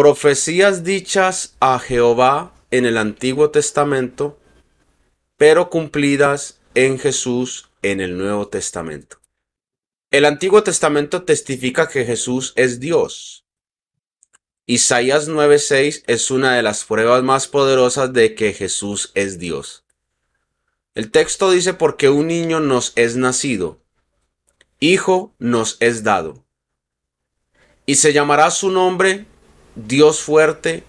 profecías dichas a Jehová en el Antiguo Testamento, pero cumplidas en Jesús en el Nuevo Testamento. El Antiguo Testamento testifica que Jesús es Dios. Isaías 9:6 es una de las pruebas más poderosas de que Jesús es Dios. El texto dice porque un niño nos es nacido, hijo nos es dado, y se llamará su nombre Dios fuerte,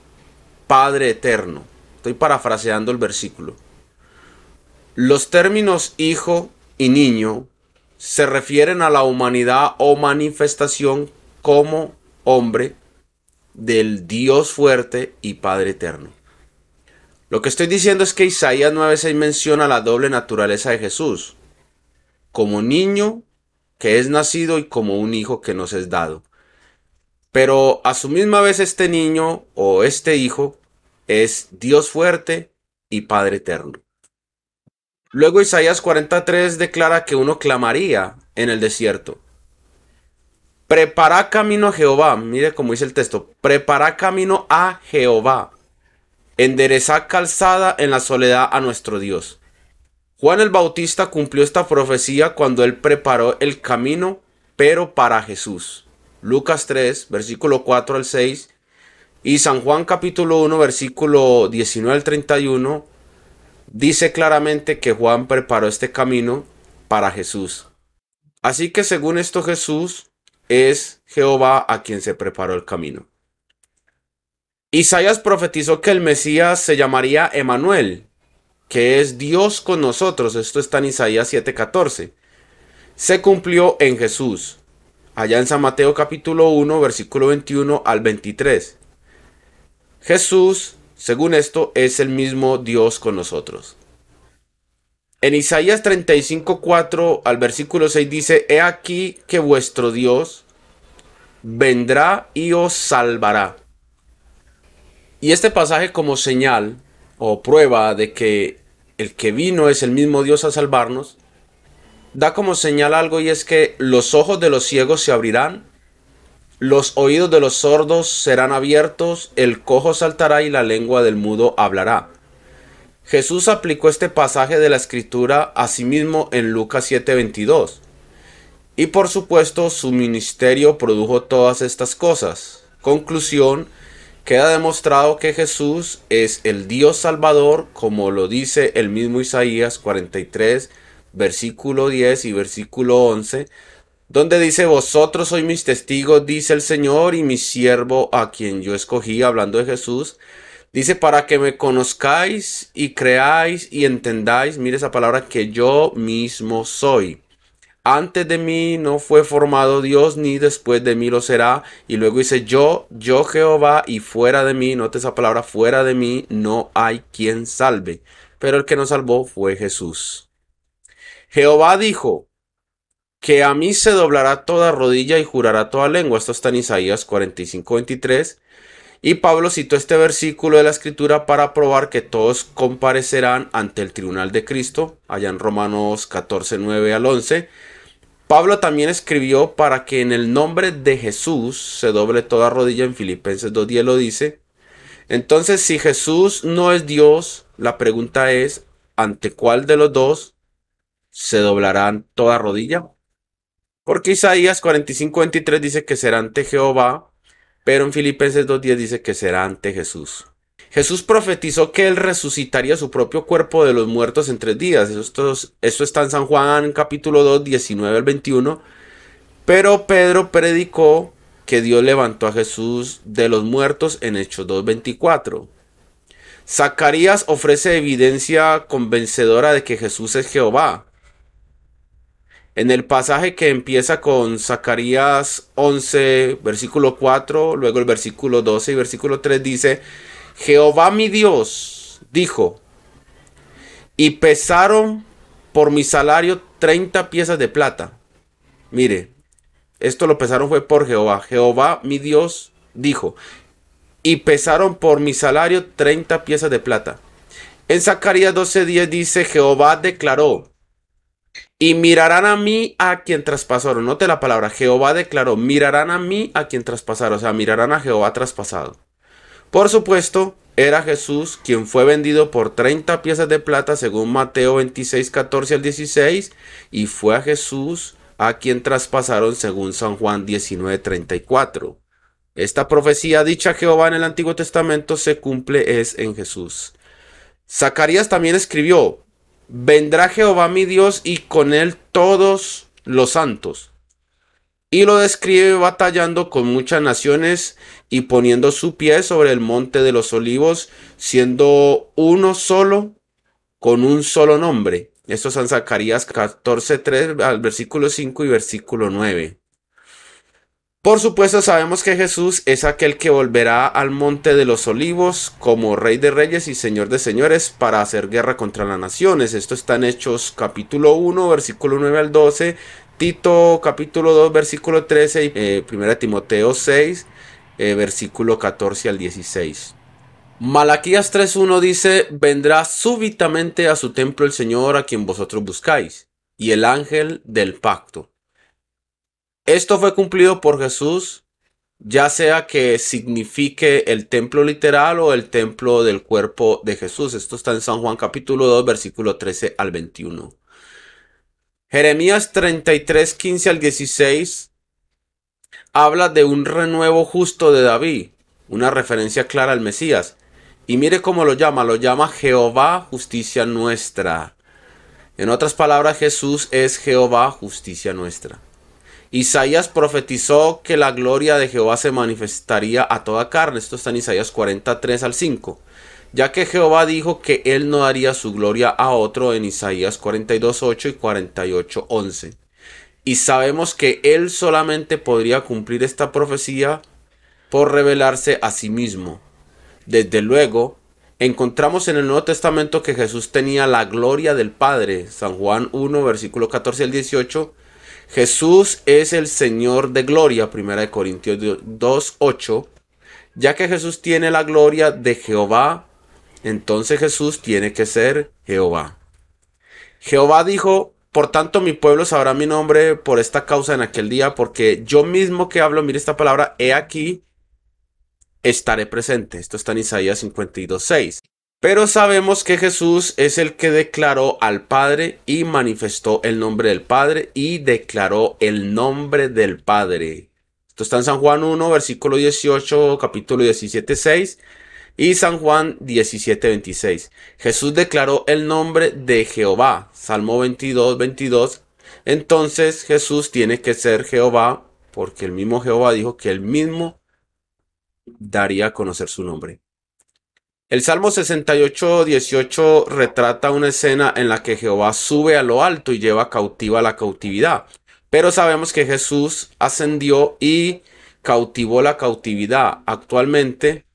Padre eterno. Estoy parafraseando el versículo. Los términos hijo y niño se refieren a la humanidad o manifestación como hombre del Dios fuerte y Padre eterno. Lo que estoy diciendo es que Isaías 9:6 menciona la doble naturaleza de Jesús, como niño que es nacido y como un hijo que nos es dado. Pero a su misma vez este niño o este hijo es Dios fuerte y Padre eterno. Luego Isaías 43 declara que uno clamaría en el desierto. Prepara camino a Jehová. Mire cómo dice el texto. Prepara camino a Jehová. Endereza calzada en la soledad a nuestro Dios. Juan el Bautista cumplió esta profecía cuando él preparó el camino, pero para Jesús. Lucas 3, versículo 4 al 6, y San Juan capítulo 1, versículo 19 al 31, dice claramente que Juan preparó este camino para Jesús. Así que según esto Jesús es Jehová a quien se preparó el camino. Isaías profetizó que el Mesías se llamaría Emanuel, que es Dios con nosotros. Esto está en Isaías 7:14. Se cumplió en Jesús allá en San Mateo capítulo 1, versículo 21 al 23. Jesús, según esto, es el mismo Dios con nosotros. En Isaías 35, 4 al versículo 6 dice, He aquí que vuestro Dios vendrá y os salvará. Y este pasaje como señal o prueba de que el que vino es el mismo Dios a salvarnos, da como señal algo y es que los ojos de los ciegos se abrirán, los oídos de los sordos serán abiertos, el cojo saltará y la lengua del mudo hablará. Jesús aplicó este pasaje de la escritura a sí mismo en Lucas 7:22. Y por supuesto su ministerio produjo todas estas cosas. Conclusión, queda demostrado que Jesús es el Dios Salvador, como lo dice el mismo Isaías 43, versículo 10 y versículo 11, donde dice, vosotros sois mis testigos, dice el Señor, y mi siervo a quien yo escogí, hablando de Jesús, dice, para que me conozcáis y creáis y entendáis, mire esa palabra, que yo mismo soy. Antes de mí no fue formado Dios, ni después de mí lo será. Y luego dice, yo, yo Jehová, y fuera de mí, note esa palabra, fuera de mí no hay quien salve. Pero el que nos salvó fue Jesús. Jehová dijo que a mí se doblará toda rodilla y jurará toda lengua. Esto está en Isaías 45, 23. Y Pablo citó este versículo de la escritura para probar que todos comparecerán ante el tribunal de Cristo, allá en Romanos 14, 9 al 11. Pablo también escribió para que en el nombre de Jesús se doble toda rodilla, en Filipenses 2.10 lo dice. Entonces, si Jesús no es Dios, la pregunta es, ¿ante cuál de los dos se doblarán toda rodilla. Porque Isaías 45:23 dice que será ante Jehová, pero en Filipenses 2:10 dice que será ante Jesús. Jesús profetizó que él resucitaría su propio cuerpo de los muertos en tres días. Esto, esto está en San Juan capítulo 2, 19 al 21. Pero Pedro predicó que Dios levantó a Jesús de los muertos en Hechos 2.24. Zacarías ofrece evidencia convencedora de que Jesús es Jehová. En el pasaje que empieza con Zacarías 11, versículo 4, luego el versículo 12 y versículo 3 dice, Jehová mi Dios dijo, y pesaron por mi salario 30 piezas de plata. Mire, esto lo pesaron fue por Jehová. Jehová mi Dios dijo, y pesaron por mi salario 30 piezas de plata. En Zacarías 10 dice, Jehová declaró, y mirarán a mí a quien traspasaron. Note la palabra, Jehová declaró, mirarán a mí a quien traspasaron, o sea, mirarán a Jehová traspasado. Por supuesto, era Jesús quien fue vendido por 30 piezas de plata según Mateo 26, 14 al 16, y fue a Jesús a quien traspasaron según San Juan 19, 34. Esta profecía dicha Jehová en el Antiguo Testamento se cumple es en Jesús. Zacarías también escribió, vendrá Jehová mi Dios y con él todos los santos. Y lo describe batallando con muchas naciones y poniendo su pie sobre el monte de los olivos, siendo uno solo con un solo nombre. Esto es en Zacarías 14, al versículo 5 y versículo 9. Por supuesto sabemos que Jesús es aquel que volverá al monte de los olivos como rey de reyes y señor de señores para hacer guerra contra las naciones. Esto está en Hechos capítulo 1, versículo 9 al 12, Tito capítulo 2, versículo 13 y 1 eh, Timoteo 6, eh, versículo 14 al 16. Malaquías 3.1 dice, vendrá súbitamente a su templo el Señor a quien vosotros buscáis, y el ángel del pacto esto fue cumplido por Jesús, ya sea que signifique el templo literal o el templo del cuerpo de Jesús. Esto está en San Juan capítulo 2, versículo 13 al 21. Jeremías 33, 15 al 16 habla de un renuevo justo de David, una referencia clara al Mesías. Y mire cómo lo llama, lo llama Jehová justicia nuestra. En otras palabras, Jesús es Jehová justicia nuestra. Isaías profetizó que la gloria de Jehová se manifestaría a toda carne. Esto está en Isaías 43 al 5. Ya que Jehová dijo que él no daría su gloria a otro en Isaías 42, 8 y 48, 11. Y sabemos que él solamente podría cumplir esta profecía por revelarse a sí mismo. Desde luego, encontramos en el Nuevo Testamento que Jesús tenía la gloria del Padre, San Juan 1, versículo 14 al 18, Jesús es el Señor de gloria, 1 Corintios 2.8. Ya que Jesús tiene la gloria de Jehová, entonces Jesús tiene que ser Jehová. Jehová dijo, por tanto mi pueblo sabrá mi nombre por esta causa en aquel día, porque yo mismo que hablo, mire esta palabra, he aquí, estaré presente. Esto está en Isaías 52.6. Pero sabemos que Jesús es el que declaró al Padre y manifestó el nombre del Padre y declaró el nombre del Padre. Esto está en San Juan 1, versículo 18, capítulo 17, 6 y San Juan 17, 26. Jesús declaró el nombre de Jehová, Salmo 22, 22. Entonces Jesús tiene que ser Jehová porque el mismo Jehová dijo que él mismo daría a conocer su nombre. El Salmo 68, 18 retrata una escena en la que Jehová sube a lo alto y lleva cautiva la cautividad. Pero sabemos que Jesús ascendió y cautivó la cautividad. Actualmente,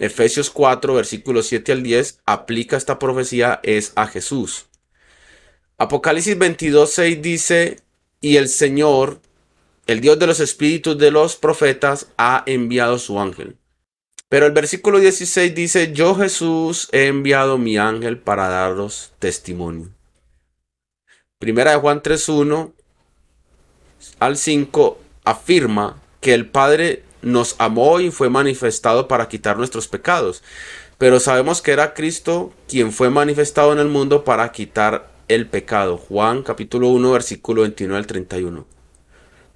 Efesios 4, versículos 7 al 10, aplica esta profecía es a Jesús. Apocalipsis 22, 6 dice, y el Señor, el Dios de los espíritus de los profetas, ha enviado su ángel. Pero el versículo 16 dice, yo Jesús he enviado mi ángel para daros testimonio. Primera de Juan 3.1 al 5 afirma que el Padre nos amó y fue manifestado para quitar nuestros pecados. Pero sabemos que era Cristo quien fue manifestado en el mundo para quitar el pecado. Juan capítulo 1 versículo 29 al 31.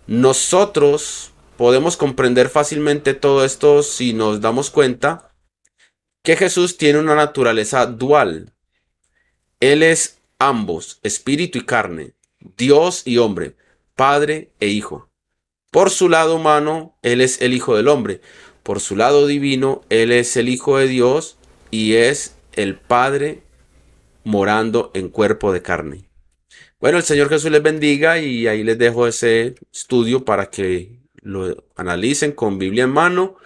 Nosotros Podemos comprender fácilmente todo esto si nos damos cuenta que Jesús tiene una naturaleza dual. Él es ambos, espíritu y carne, Dios y hombre, Padre e Hijo. Por su lado humano, Él es el Hijo del Hombre. Por su lado divino, Él es el Hijo de Dios y es el Padre morando en cuerpo de carne. Bueno, el Señor Jesús les bendiga y ahí les dejo ese estudio para que lo analicen con Biblia en mano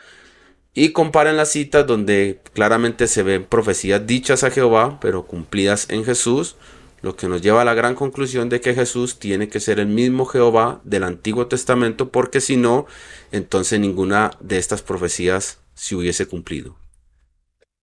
y comparen las citas donde claramente se ven profecías dichas a Jehová, pero cumplidas en Jesús, lo que nos lleva a la gran conclusión de que Jesús tiene que ser el mismo Jehová del Antiguo Testamento, porque si no, entonces ninguna de estas profecías se hubiese cumplido.